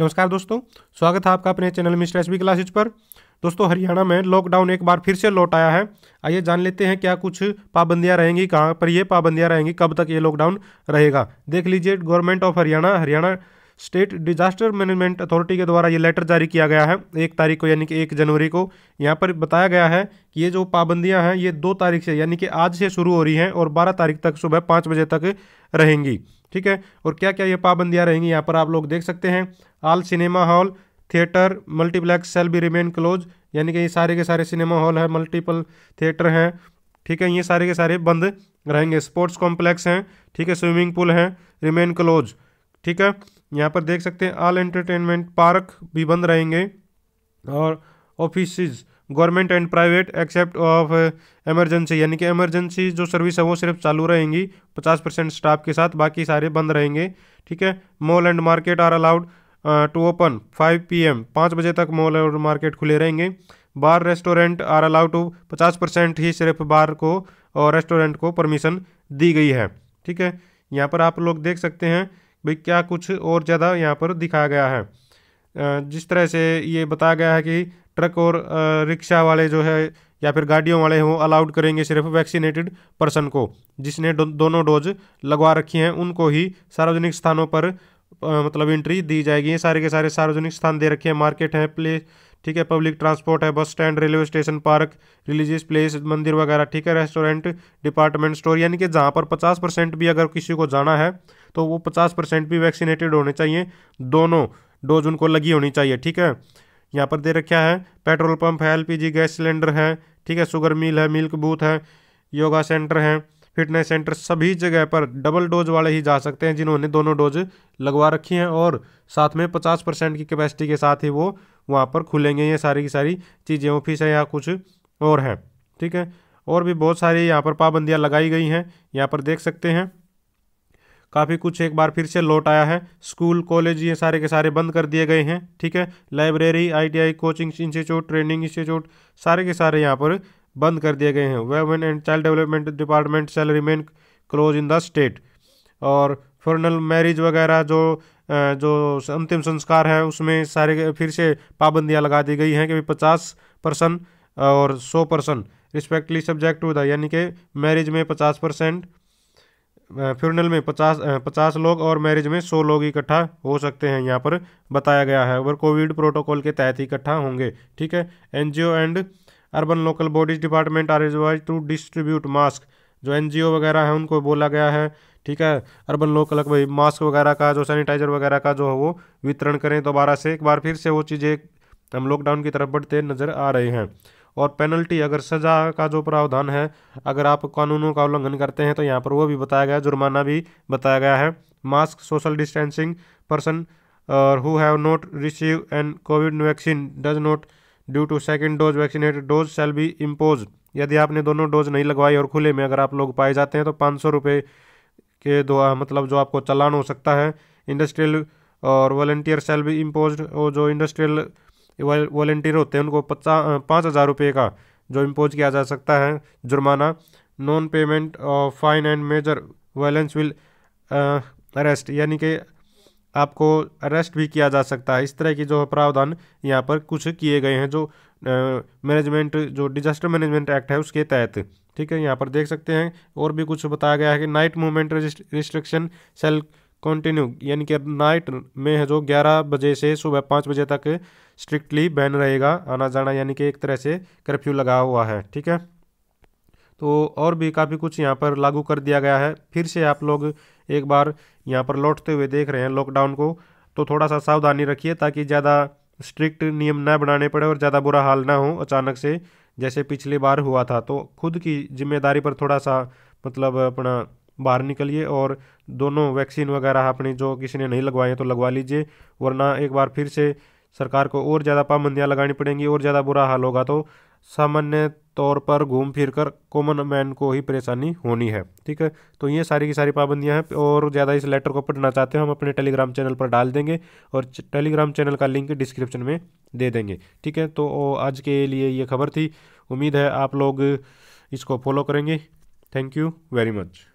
नमस्कार दोस्तों स्वागत है आपका अपने channel mister S B classes पर दोस्तों हरियाणा में लॉकडाउन एक बार फिर से लौट आया है आइए जान लेते हैं क्या कुछ पाबंदियां रहेंगी कहाँ पर ये पाबंदियां रहेंगी कब तक ये लॉकडाउन रहेगा देख लीजिए government of Haryana Haryana state disaster management authority के द्वारा ये लेटर जारी किया गया है एक तारीख को यानी कि एक जनवरी को यहाँ पर बताया गया है कि ये जो पाबंदियाँ हैं ये दो तारीख से यानी कि आज से शुरू हो रही हैं और बारह तारीख तक सुबह पाँच बजे तक रहेंगी ठीक है और क्या क्या ये पाबंदियाँ रहेंगी यहाँ पर आप लोग देख सकते हैं all cinema hall theatre multiplex shall भी रिमेन क्लोज यानी कि ये सारे के सारे सिनेमा हॉल है मल्टीपल थिएटर हैं ठीक है ये सारे के सारे बंद रहेंगे स्पोर्ट्स कॉम्प्लेक्स हैं ठीक है स्विमिंग पूल हैं रिमेन क्लोज ठीक है यहाँ पर देख सकते हैं ऑल एंटरटेनमेंट पार्क भी बंद रहेंगे और office government and private except of emergency यानी कि एमरजेंसी जो सर्विस है वो सिर्फ चालू रहेंगी 50 परसेंट स्टाफ के साथ बाकी सारे बंद रहेंगे ठीक है mall and market are allowed to open 5 PM 5 बजे तक मॉल और मार्केट खुले रहेंगे bar restaurant are allowed to 50 percent ही सिर्फ बार को और रेस्टोरेंट को परमिशन दी गई है ठीक है यहाँ पर आप लोग देख सकते हैं भाई क्या कुछ और ज़्यादा यहाँ पर दिखाया गया है जिस तरह से ये बताया गया है कि ट्रक और रिक्शा वाले जो है या फिर गाड़ियों वाले हों अलाउड करेंगे सिर्फ वैक्सीनेटेड पर्सन को जिसने दो, दोनों डोज लगवा रखी हैं उनको ही सार्वजनिक स्थानों पर आ, मतलब एंट्री दी जाएगी ये सारे के सारे सार्वजनिक स्थान दे रखे हैं मार्केट हैं प्ले ठीक है पब्लिक ट्रांसपोर्ट है bus stand railway station park religious place मंदिर वगैरह ठीक है रेस्टोरेंट डिपार्टमेंट स्टोर यानी कि जहाँ पर पचास परसेंट भी अगर किसी को जाना है तो वो पचास परसेंट भी वैक्सीनेटेड होने चाहिए दोनों डोज उनको लगी होनी चाहिए ठीक है यहाँ पर दे रखा है पेट्रोल पंप है एलपीजी गैस सिलेंडर है ठीक है शुगर मिल है मिल्क बूथ है योगा सेंटर है फिटनेस सेंटर सभी जगह पर डबल डोज वाले ही जा सकते हैं जिन्होंने दोनों डोज लगवा रखी हैं और साथ में पचास परसेंट की कैपेसिटी के साथ ही वो वहाँ पर खुलेंगे ये सारी की सारी चीज़ें ऑफिस है या कुछ और है ठीक है और भी बहुत सारी यहाँ पर पाबंदियाँ लगाई गई हैं यहाँ पर देख सकते हैं काफ़ी कुछ एक बार फिर से लौट आया है स्कूल कॉलेज ये सारे के सारे बंद कर दिए गए हैं ठीक है library ITI coaching institute training institute सारे के सारे यहाँ पर बंद कर दिए गए हैं women and child development department shall remain close in the state और फॉरनल मैरिज वगैरह जो जो अंतिम संस्कार है उसमें सारे फिर से पाबंदियाँ लगा दी गई हैं कि पचास परसेंट और सौ percent respectively subject to the यानी कि मैरिज में पचास परसेंट फ्यूनल में पचास पचास लोग और मैरिज में सौ लोग इकट्ठा हो सकते हैं यहाँ पर बताया गया है और कोविड प्रोटोकॉल के तहत इकट्ठा होंगे ठीक है NGO and urban local bodies department are revised to distribute mask जो एनजीओ वगैरह है उनको बोला गया है ठीक है अर्बन लोकल भाई मास्क वगैरह का जो सैनिटाइजर वगैरह का जो है वो वितरण करें दोबारा से एक बार फिर से वो चीज़ें हम लॉकडाउन की तरफ बढ़ते नज़र आ रहे हैं और पेनल्टी अगर सज़ा का जो प्रावधान है अगर आप कानूनों का उल्लंघन करते हैं तो यहाँ पर वो भी बताया गया जुर्माना भी बताया गया है मास्क सोशल डिस्टेंसिंग पर्सन और who have not receive an COVID vaccine does not due to second dose vaccinated dose shall be impose यदि आपने दोनों डोज नहीं लगवाई और खुले में अगर आप लोग पाए जाते हैं तो पाँच सौ रुपये के दो uh, मतलब जो आपको चलान हो सकता है इंडस्ट्रियल और वॉल्टियर शैल बी इम्पोज और जो इंडस्ट्रियल वॉलेंटियर होते हैं उनको पचास पाँच हज़ार रुपये का जो इम्पोज किया जा सकता है जुर्माना non payment of fine and major violence will arrest यानी कि आपको अरेस्ट भी किया जा सकता है इस तरह की जो प्रावधान यहाँ पर कुछ किए गए हैं जो मैनेजमेंट जो डिजास्टर मैनेजमेंट एक्ट है उसके तहत ठीक है यहाँ पर देख सकते हैं और भी कुछ बताया गया है कि night movement restriction shall continue यानी कि नाइट में है जो ग्यारह बजे से सुबह पाँच बजे तक स्ट्रिक्टली बैन रहेगा आना जाना यानी कि एक तरह से कर्फ्यू लगा हुआ है ठीक है तो और भी काफ़ी कुछ यहाँ पर लागू कर दिया गया है फिर से आप लोग एक बार यहाँ पर लौटते हुए देख रहे हैं लॉकडाउन को तो थोड़ा सा सावधानी रखिए ताकि ज़्यादा स्ट्रिक्ट नियम ना बनाने पड़े और ज़्यादा बुरा हाल ना हो अचानक से जैसे पिछली बार हुआ था तो खुद की जिम्मेदारी पर थोड़ा सा मतलब अपना बाहर निकलिए और दोनों वैक्सीन वगैरह अपनी जो किसी ने नहीं लगवाई है तो लगवा लीजिए वरना एक बार फिर से सरकार को और ज़्यादा पाबंदियाँ लगानी पड़ेंगी और ज़्यादा बुरा हाल होगा तो सामान्य तौर पर घूम फिर कर कॉमन मैन को ही परेशानी होनी है ठीक है तो ये सारी की सारी पाबंदियाँ हैं और ज़्यादा इस लेटर को पढ़ना चाहते हो हम अपने टेलीग्राम चैनल पर डाल देंगे और टेलीग्राम चैनल का लिंक डिस्क्रिप्शन में दे देंगे ठीक है तो आज के लिए ये खबर थी उम्मीद है आप लोग इसको फॉलो करेंगे थैंक यू वेरी मच